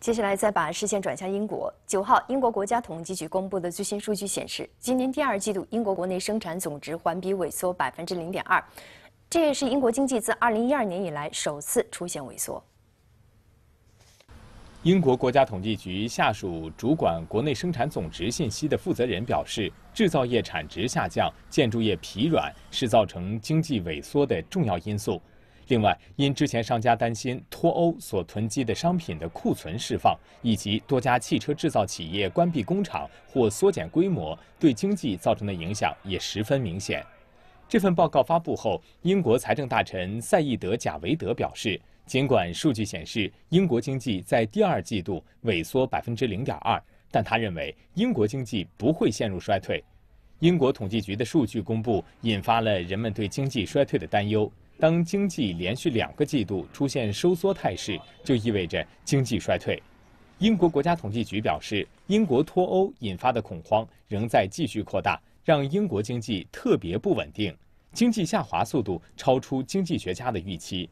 接下来再把视线转向英国。九号，英国国家统计局公布的最新数据显示，今年第二季度英国国内生产总值环比萎缩百分之零点二，这也是英国经济自二零一二年以来首次出现萎缩。英国国家统计局下属主管国内生产总值信息的负责人表示，制造业产值下降、建筑业疲软是造成经济萎缩的重要因素。另外，因之前商家担心脱欧所囤积的商品的库存释放，以及多家汽车制造企业关闭工厂或缩减规模对经济造成的影响也十分明显。这份报告发布后，英国财政大臣赛义德·贾维德表示，尽管数据显示英国经济在第二季度萎缩百分之零点二，但他认为英国经济不会陷入衰退。英国统计局的数据公布引发了人们对经济衰退的担忧。当经济连续两个季度出现收缩态势，就意味着经济衰退。英国国家统计局表示，英国脱欧引发的恐慌仍在继续扩大，让英国经济特别不稳定，经济下滑速度超出经济学家的预期。